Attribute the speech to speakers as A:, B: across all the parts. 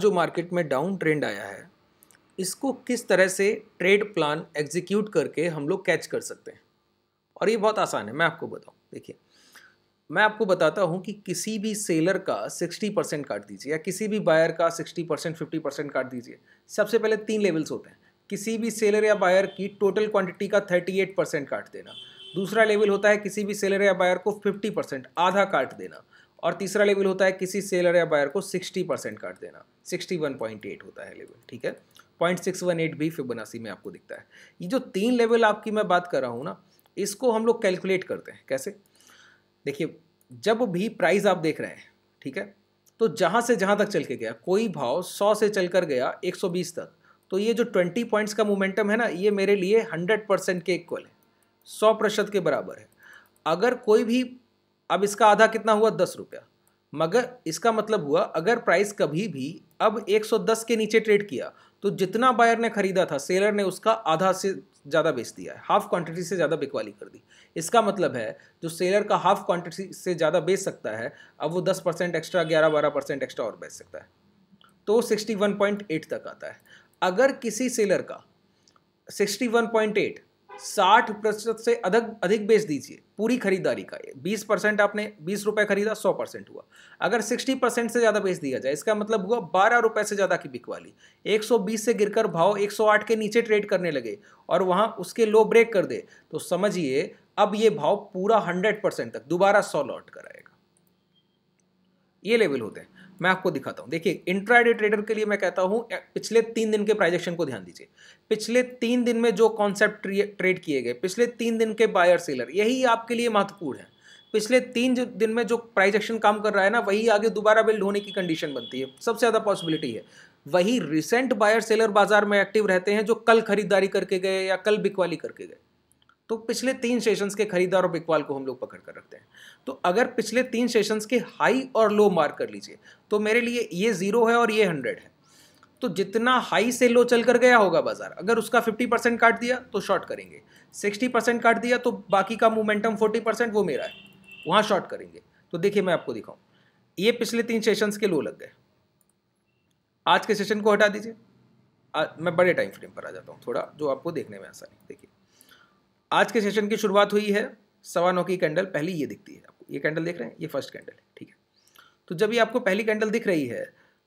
A: जो मार्केट में down trend आया है इसको किस तरह से ट्रेड प्लान एग्जीक्यूट करके हम लोग कैच कर सकते हैं और ये बहुत आसान है मैं आपको बताऊं देखिए मैं आपको बताता हूं कि किसी भी सेलर का 60 परसेंट काट दीजिए या किसी भी बायर का 60 परसेंट फिफ्टी परसेंट काट दीजिए सबसे पहले तीन लेवल्स होते हैं किसी भी सेलर या बायर की टोटल क्वांटिटी का 38 परसेंट काट देना दूसरा लेवल होता है किसी भी सेलर या बायर को 50 परसेंट आधा काट देना और तीसरा लेवल होता है किसी सेलर या बायर को 60 परसेंट काट देना 61.8 होता है लेवल ठीक है पॉइंट सिक्स वन एट भी फिबोनाची में आपको दिखता है ये जो तीन लेवल आपकी मैं बात कर रहा हूँ ना इसको हम लोग कैलकुलेट करते हैं कैसे देखिए जब भी प्राइस आप देख रहे हैं ठीक है तो जहाँ से जहाँ तक चल के गया कोई भाव सौ से चल कर गया एक सौ बीस तक तो ये जो ट्वेंटी पॉइंट्स का मोमेंटम है ना ये मेरे लिए हंड्रेड परसेंट के इक्वल है सौ प्रतिशत के बराबर है अगर कोई भी अब इसका आधा कितना हुआ दस रुपया मगर इसका मतलब हुआ अगर प्राइस कभी भी अब 110 के नीचे ट्रेड किया तो जितना बायर ने खरीदा था सेलर ने उसका आधा से ज़्यादा बेच दिया है हाफ क्वांटिटी से ज़्यादा बिकवाली कर दी इसका मतलब है जो सेलर का हाफ क्वांटिटी से ज़्यादा बेच सकता है अब वो 10 परसेंट एक्स्ट्रा ग्यारह बारह परसेंट एक्स्ट्रा और बेच सकता है तो एट तक आता है अगर किसी सेलर का एट साठ प्रतिशत से अधिक अधिक बेच दीजिए पूरी खरीदारी का बीस परसेंट आपने बीस रुपए खरीदा सौ परसेंट हुआ अगर सिक्सटी परसेंट से ज़्यादा बेच दिया जाए इसका मतलब हुआ बारह रुपए से ज़्यादा की बिकवा ली एक सौ बीस से गिरकर भाव एक सौ आठ के नीचे ट्रेड करने लगे और वहां उसके लो ब्रेक कर दे तो समझिए अब ये भाव पूरा हंड्रेड परसेंट तक दोबारा सौ लौट कर आएगा ये लेवल होते हैं मैं आपको दिखाता हूँ देखिए इंट्राडे ट्रेडर के लिए मैं कहता हूँ पिछले तीन दिन के प्राइजेक्शन को ध्यान दीजिए पिछले तीन दिन में जो कॉन्सेप्ट ट्रेड किए गए पिछले तीन दिन के बायर सेलर यही आपके लिए महत्वपूर्ण है पिछले तीन दिन में जो प्राइजेक्शन काम कर रहा है ना वही आगे दोबारा बिल्ड होने की कंडीशन बनती है सबसे ज़्यादा पॉसिबिलिटी है वही रिसेंट बायर सेलर बाजार में एक्टिव रहते हैं जो कल खरीदारी करके गए या कल बिकवाली करके गए तो पिछले तीन सेशंस के खरीदार और बिकवाल को हम लोग पकड़ कर रखते हैं तो अगर पिछले तीन सेशंस के हाई और लो मार्क कर लीजिए तो मेरे लिए ये ज़ीरो है और ये हंड्रेड है तो जितना हाई से लो चल कर गया होगा बाजार अगर उसका फिफ्टी परसेंट काट दिया तो शॉर्ट करेंगे सिक्सटी परसेंट काट दिया तो बाकी का मोमेंटम फोर्टी परसेंट वो मेरा है वहाँ शॉर्ट करेंगे तो देखिए मैं आपको दिखाऊँ ये पिछले तीन सेशंस के लो लग गए आज के सेशन को हटा दीजिए मैं बड़े टाइम फ्रेम पर आ जाता हूँ थोड़ा जो आपको देखने में आसानी देखिए आज के सेशन की शुरुआत हुई है सवा नौ की कैंडल पहली ये दिखती है आपको ये कैंडल देख रहे हैं ये फर्स्ट कैंडल है ठीक है तो जब ये आपको पहली कैंडल दिख रही है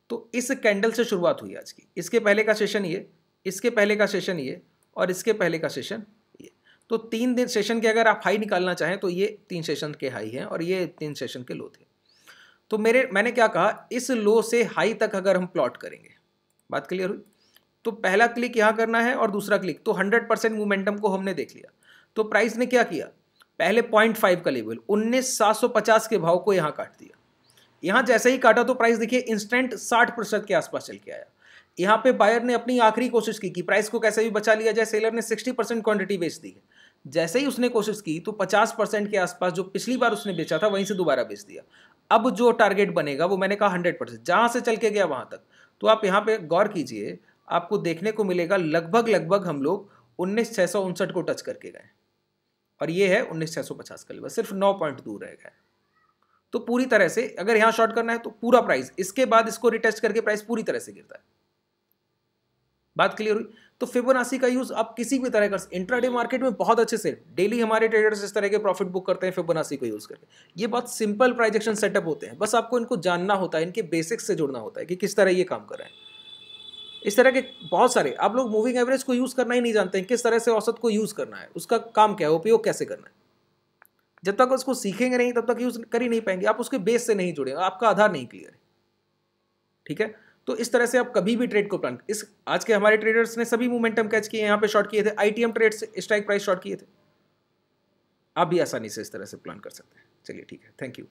A: तो इस कैंडल से शुरुआत हुई आज की इसके पहले का सेशन ये इसके पहले का सेशन ये और इसके पहले का सेशन ये तो तीन दिन सेशन के अगर आप हाई निकालना चाहें तो ये तीन सेशन के हाई हैं और ये तीन सेशन के लो थे तो मेरे मैंने क्या कहा इस लो से हाई तक अगर हम प्लॉट करेंगे बात क्लियर हुई तो पहला क्लिक यहाँ करना है और दूसरा क्लिक तो हंड्रेड परसेंट मोमेंटम को हमने देख लिया तो प्राइस ने क्या किया पहले पॉइंट फाइव का लेवल उन्नीस सात सौ पचास के भाव को यहाँ काट दिया यहाँ जैसे ही काटा तो प्राइस देखिए इंस्टेंट साठ प्रतिशत के आसपास चल के आया यहाँ पे बायर ने अपनी आखिरी कोशिश की कि प्राइस को कैसे भी बचा लिया जाए सेलर ने सिक्सटी परसेंट क्वान्टिटी बेच दी है जैसे ही उसने कोशिश की तो पचास परसेंट के आसपास जो पिछली बार उसने बेचा था वहीं से दोबारा बेच दिया अब जो टारगेट बनेगा वो मैंने कहा हंड्रेड परसेंट जहाँ से चल के गया वहाँ तक तो आप यहाँ पर गौर कीजिए आपको देखने को मिलेगा लगभग लगभग हम लोग उन्नीस छः सौ उनसठ को टच करके गए और ये है उन्नीस छः सौ पचास का लेवल सिर्फ नौ पॉइंट दूर रह गए तो पूरी तरह से अगर यहाँ शॉर्ट करना है तो पूरा प्राइस इसके बाद इसको रिटेस्ट करके प्राइस पूरी तरह से गिरता है बात क्लियर हुई तो फिबोनाची का यूज आप किसी भी तरह कर इंट्राडे मार्केट में बहुत अच्छे से डेली हमारे ट्रेडर्स इस तरह के प्रॉफिट बुक करते हैं फिबोनाची को यूज करके ये बहुत सिंपल प्राइजेक्शन सेटअप होते हैं बस आपको इनको जानना होता है इनके बेसिक्स से जुड़ना होता है कि किस तरह ये काम कर रहे हैं इस तरह के बहुत सारे आप लोग मूविंग एवरेज को यूज़ करना ही नहीं जानते हैं किस तरह से औसत को यूज़ करना है उसका काम क्या है उपयोग कैसे करना है जब तक उसको सीखेंगे नहीं तब तक यूज़ कर ही नहीं पाएंगे आप उसके बेस से नहीं जुड़ेंगे आपका आधार नहीं क्लियर है ठीक है तो इस तरह से आप कभी भी ट्रेड को प्लान इस आज के हमारे ट्रेडर्स ने सभी मोमेंटम कैच किए यहाँ पे शॉर्ट किए थे आई ट्रेड से स्ट्राइक प्राइस शॉर्ट किए थे आप भी आसानी से इस तरह से प्लान कर सकते हैं चलिए ठीक है थैंक यू